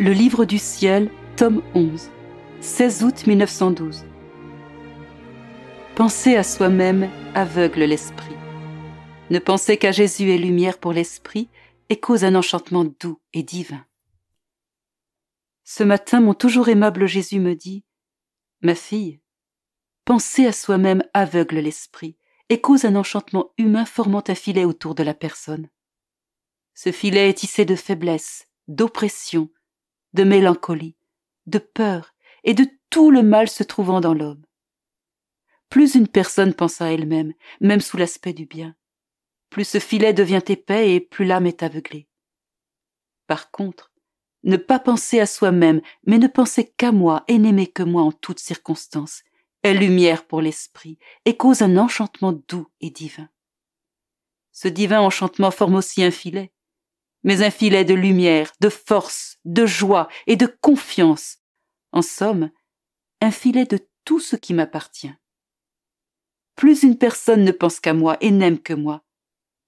Le Livre du Ciel, tome 11, 16 août 1912. Pensez à soi-même, aveugle l'esprit. Ne pensez qu'à Jésus est lumière pour l'esprit, et cause un enchantement doux et divin. Ce matin, mon toujours aimable Jésus me dit Ma fille, pensez à soi-même, aveugle l'esprit, et cause un enchantement humain formant un filet autour de la personne. Ce filet est tissé de faiblesse, d'oppression, de mélancolie, de peur et de tout le mal se trouvant dans l'homme. Plus une personne pense à elle-même, même sous l'aspect du bien, plus ce filet devient épais et plus l'âme est aveuglée. Par contre, ne pas penser à soi-même, mais ne penser qu'à moi et n'aimer que moi en toutes circonstances, est lumière pour l'esprit et cause un enchantement doux et divin. Ce divin enchantement forme aussi un filet, mais un filet de lumière, de force, de joie et de confiance. En somme, un filet de tout ce qui m'appartient. Plus une personne ne pense qu'à moi et n'aime que moi,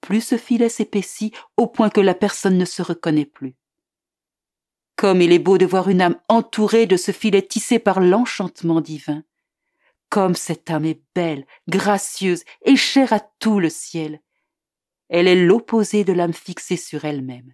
plus ce filet s'épaissit au point que la personne ne se reconnaît plus. Comme il est beau de voir une âme entourée de ce filet tissé par l'enchantement divin. Comme cette âme est belle, gracieuse et chère à tout le ciel elle est l'opposé de l'âme fixée sur elle-même.